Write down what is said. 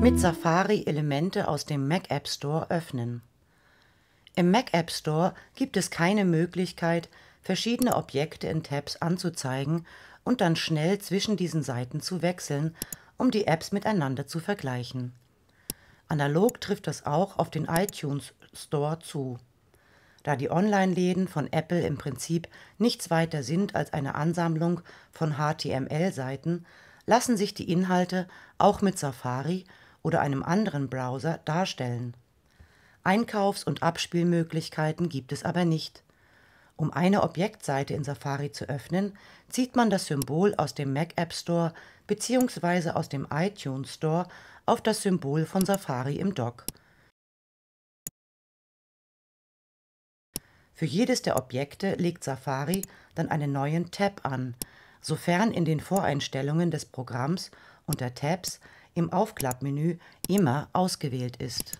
Mit Safari Elemente aus dem Mac App Store öffnen. Im Mac App Store gibt es keine Möglichkeit, verschiedene Objekte in Tabs anzuzeigen und dann schnell zwischen diesen Seiten zu wechseln, um die Apps miteinander zu vergleichen. Analog trifft das auch auf den iTunes Store zu. Da die Online-Läden von Apple im Prinzip nichts weiter sind als eine Ansammlung von HTML-Seiten, lassen sich die Inhalte auch mit Safari oder einem anderen Browser darstellen. Einkaufs- und Abspielmöglichkeiten gibt es aber nicht. Um eine Objektseite in Safari zu öffnen, zieht man das Symbol aus dem Mac App Store bzw. aus dem iTunes Store auf das Symbol von Safari im Dock. Für jedes der Objekte legt Safari dann einen neuen Tab an, sofern in den Voreinstellungen des Programms unter Tabs im Aufklappmenü immer ausgewählt ist.